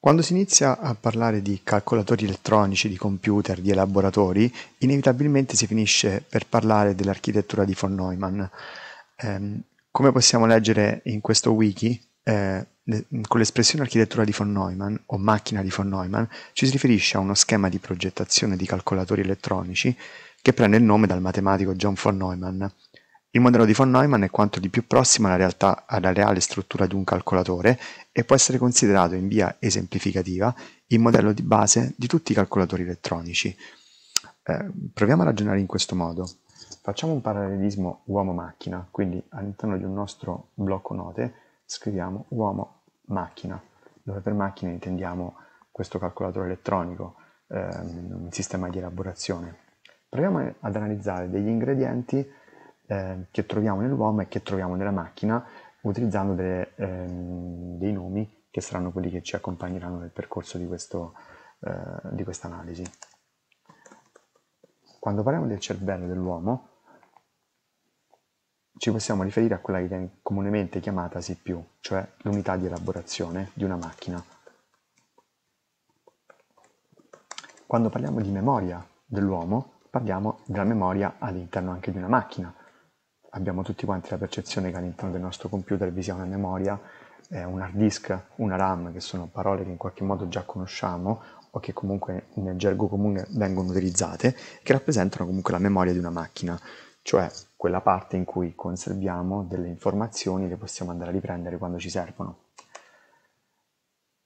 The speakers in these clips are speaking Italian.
Quando si inizia a parlare di calcolatori elettronici, di computer, di elaboratori, inevitabilmente si finisce per parlare dell'architettura di von Neumann. Eh, come possiamo leggere in questo wiki, eh, con l'espressione architettura di von Neumann o macchina di von Neumann ci si riferisce a uno schema di progettazione di calcolatori elettronici che prende il nome dal matematico John von Neumann, il modello di von Neumann è quanto di più prossimo alla realtà alla reale struttura di un calcolatore e può essere considerato in via esemplificativa il modello di base di tutti i calcolatori elettronici. Eh, proviamo a ragionare in questo modo. Facciamo un parallelismo uomo-macchina, quindi all'interno di un nostro blocco note scriviamo uomo-macchina, dove per macchina intendiamo questo calcolatore elettronico, ehm, un sistema di elaborazione. Proviamo ad analizzare degli ingredienti eh, che troviamo nell'uomo e che troviamo nella macchina utilizzando delle, ehm, dei nomi che saranno quelli che ci accompagneranno nel percorso di, questo, eh, di questa analisi. Quando parliamo del cervello dell'uomo ci possiamo riferire a quella che viene comunemente chiamata CPU, cioè l'unità di elaborazione di una macchina. Quando parliamo di memoria dell'uomo, parliamo della memoria all'interno anche di una macchina, abbiamo tutti quanti la percezione che all'interno del nostro computer vi sia una memoria, eh, un hard disk, una RAM, che sono parole che in qualche modo già conosciamo o che comunque nel gergo comune vengono utilizzate, che rappresentano comunque la memoria di una macchina, cioè quella parte in cui conserviamo delle informazioni che possiamo andare a riprendere quando ci servono.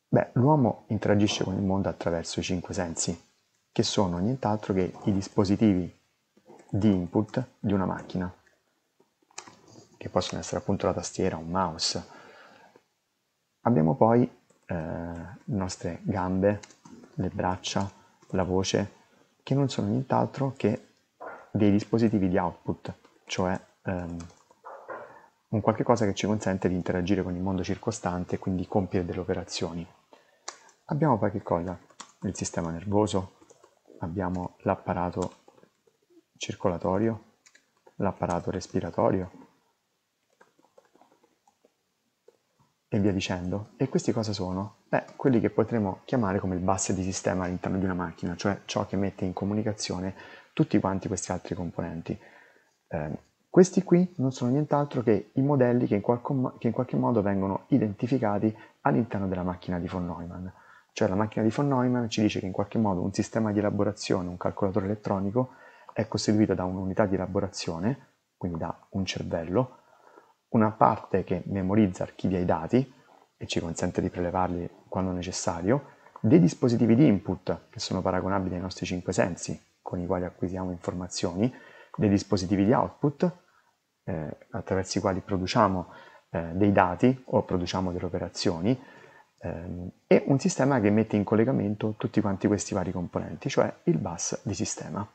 Beh, l'uomo interagisce con il mondo attraverso i cinque sensi, che sono nient'altro che i dispositivi di input di una macchina che possono essere appunto la tastiera, un mouse. Abbiamo poi eh, le nostre gambe, le braccia, la voce, che non sono nient'altro che dei dispositivi di output, cioè ehm, un qualche cosa che ci consente di interagire con il mondo circostante e quindi compiere delle operazioni. Abbiamo poi che cosa? Il sistema nervoso, abbiamo l'apparato circolatorio, l'apparato respiratorio, e via dicendo. E questi cosa sono? Beh, quelli che potremmo chiamare come il bus di sistema all'interno di una macchina, cioè ciò che mette in comunicazione tutti quanti questi altri componenti. Eh, questi qui non sono nient'altro che i modelli che in, qualco, che in, qualche modo vengono identificati all'interno della macchina di von Neumann. Cioè la macchina di von Neumann ci dice che in qualche modo un sistema di elaborazione, un calcolatore elettronico, è costituito da un'unità di elaborazione, quindi da un cervello, una parte che memorizza, archivia i dati e ci consente di prelevarli quando necessario, dei dispositivi di input che sono paragonabili ai nostri cinque sensi con i quali acquisiamo informazioni, dei dispositivi di output eh, attraverso i quali produciamo eh, dei dati o produciamo delle operazioni ehm, e un sistema che mette in collegamento tutti quanti questi vari componenti, cioè il bus di sistema.